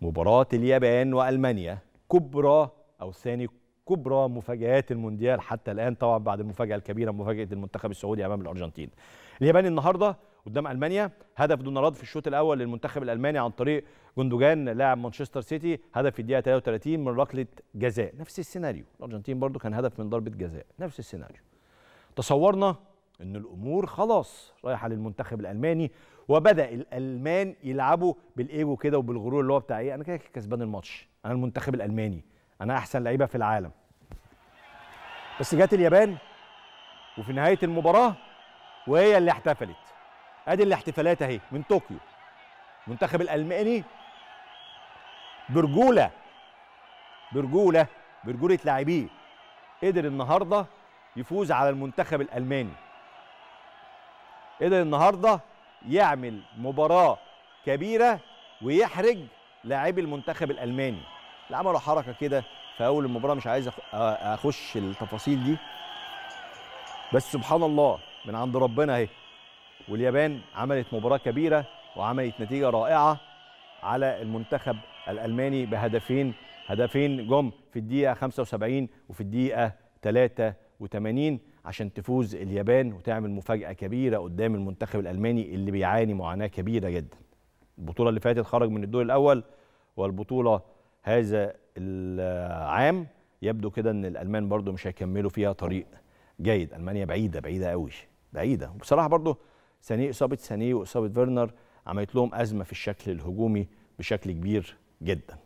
مباراة اليابان وألمانيا كبرى أو ثاني كبرى مفاجآت المونديال حتى الآن طبعا بعد المفاجأة الكبيرة مفاجأة المنتخب السعودي أمام الأرجنتين اليابان النهاردة قدام ألمانيا هدف دون رد في الشوط الأول للمنتخب الألماني عن طريق جندوجان لاعب مانشستر سيتي هدف في الدقيقة 33 من ركلة جزاء نفس السيناريو الأرجنتين برضو كان هدف من ضربة جزاء نفس السيناريو تصورنا ان الامور خلاص رايحه للمنتخب الالماني وبدا الالمان يلعبوا بالايجو كده وبالغرور اللي هو بتاع ايه انا كده كسبان الماتش انا المنتخب الالماني انا احسن لعيبه في العالم بس جت اليابان وفي نهايه المباراه وهي اللي احتفلت ادي الاحتفالات اهي من طوكيو المنتخب الالماني برجوله برجوله برجوله لاعبيه قدر النهارده يفوز على المنتخب الالماني قدر ايه النهارده يعمل مباراه كبيره ويحرج لاعبي المنتخب الالماني اللي عملوا حركه كده في اول المباراه مش عايز اخش التفاصيل دي بس سبحان الله من عند ربنا اهي واليابان عملت مباراه كبيره وعملت نتيجه رائعه على المنتخب الالماني بهدفين هدفين جم في الدقيقه 75 وفي الدقيقه 83 86 عشان تفوز اليابان وتعمل مفاجأة كبيرة قدام المنتخب الألماني اللي بيعاني معاناة كبيرة جدا البطولة اللي فاتت خرج من الدور الأول والبطولة هذا العام يبدو كده ان الالمان برضو مش هيكملوا فيها طريق جيد المانيا بعيده بعيده قوي بعيده وبصراحه برضو سانيه اصابه سانيه واصابه فيرنر عملت لهم ازمه في الشكل الهجومي بشكل كبير جدا